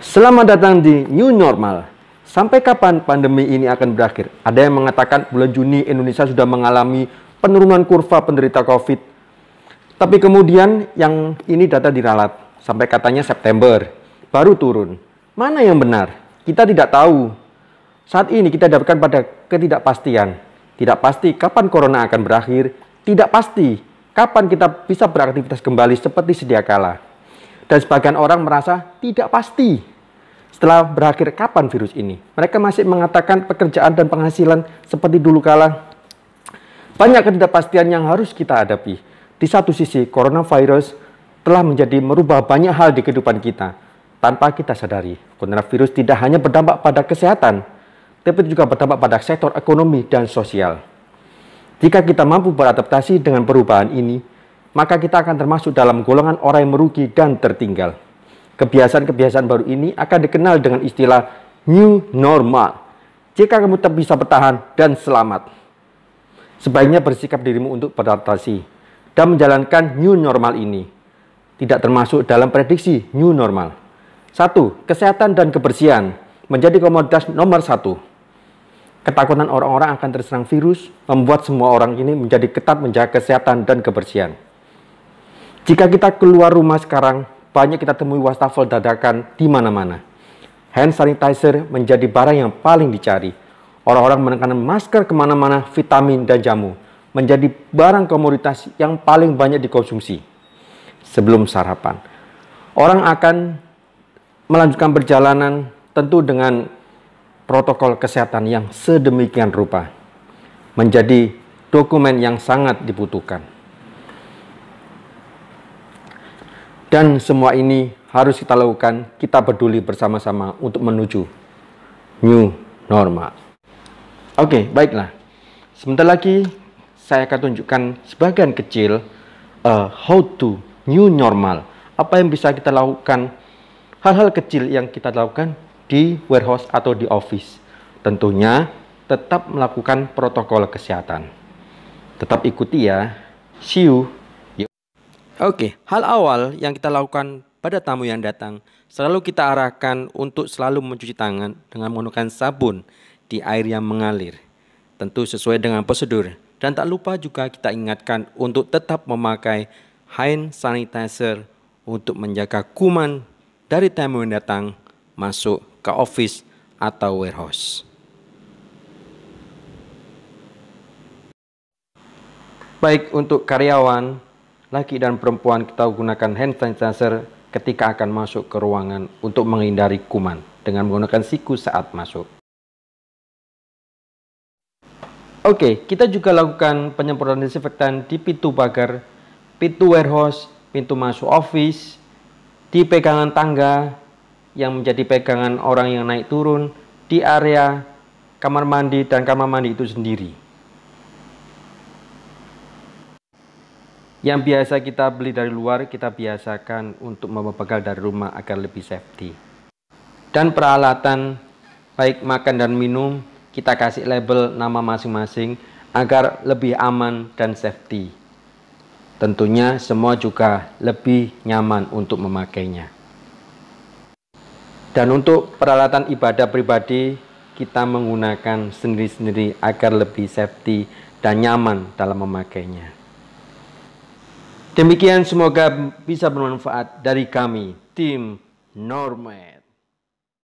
Selamat datang di New Normal. Sampai kapan pandemi ini akan berakhir? Ada yang mengatakan bulan Juni Indonesia sudah mengalami penurunan kurva penderita COVID. Tapi kemudian yang ini data diralat sampai katanya September baru turun. Mana yang benar? Kita tidak tahu. Saat ini kita dapatkan pada ketidakpastian. Tidak pasti kapan corona akan berakhir, tidak pasti kapan kita bisa beraktivitas kembali seperti sedia kala. Dan sebagian orang merasa tidak pasti setelah berakhir kapan virus ini. Mereka masih mengatakan pekerjaan dan penghasilan seperti dulu kala. Banyak ketidakpastian yang harus kita hadapi. Di satu sisi, coronavirus telah menjadi merubah banyak hal di kehidupan kita tanpa kita sadari. Coronavirus tidak hanya berdampak pada kesehatan, tapi juga berdampak pada sektor ekonomi dan sosial. Jika kita mampu beradaptasi dengan perubahan ini, maka kita akan termasuk dalam golongan orang yang merugi dan tertinggal. Kebiasaan-kebiasaan baru ini akan dikenal dengan istilah new normal. Jika kamu tetap bisa bertahan dan selamat, sebaiknya bersikap dirimu untuk beradaptasi dan menjalankan new normal ini. Tidak termasuk dalam prediksi new normal. Satu, kesehatan dan kebersihan menjadi komoditas nomor satu. Ketakutan orang-orang akan terserang virus membuat semua orang ini menjadi ketat menjaga kesehatan dan kebersihan. Jika kita keluar rumah sekarang, banyak kita temui wastafel dadakan di mana-mana. Hand sanitizer menjadi barang yang paling dicari. Orang-orang menekan masker kemana-mana, vitamin dan jamu menjadi barang komoditas yang paling banyak dikonsumsi sebelum sarapan. Orang akan melanjutkan perjalanan tentu dengan protokol kesehatan yang sedemikian rupa menjadi dokumen yang sangat dibutuhkan. Dan semua ini harus kita lakukan, kita peduli bersama-sama untuk menuju new normal. Oke, okay, baiklah. Sebentar lagi saya akan tunjukkan sebagian kecil uh, how to new normal. Apa yang bisa kita lakukan hal-hal kecil yang kita lakukan di warehouse atau di office. Tentunya tetap melakukan protokol kesehatan. Tetap ikuti ya. See you. Oke, hal awal yang kita lakukan pada tamu yang datang selalu kita arahkan untuk selalu mencuci tangan dengan menggunakan sabun di air yang mengalir. Tentu sesuai dengan prosedur. Dan tak lupa juga kita ingatkan untuk tetap memakai hand sanitizer untuk menjaga kuman dari tamu yang datang masuk ke office atau warehouse. Baik untuk karyawan, laki dan perempuan kita gunakan hand sanitizer ketika akan masuk ke ruangan untuk menghindari kuman dengan menggunakan siku saat masuk. Oke, kita juga lakukan penyemprotan disinfektan di pintu pagar, pintu warehouse, pintu masuk office, di pegangan tangga yang menjadi pegangan orang yang naik turun, di area kamar mandi dan kamar mandi itu sendiri. Yang biasa kita beli dari luar, kita biasakan untuk memegang dari rumah agar lebih safety. Dan peralatan, baik makan dan minum, kita kasih label nama masing-masing agar lebih aman dan safety tentunya semua juga lebih nyaman untuk memakainya. Dan untuk peralatan ibadah pribadi, kita menggunakan sendiri-sendiri agar lebih safety dan nyaman dalam memakainya. Demikian semoga bisa bermanfaat dari kami, tim Norman.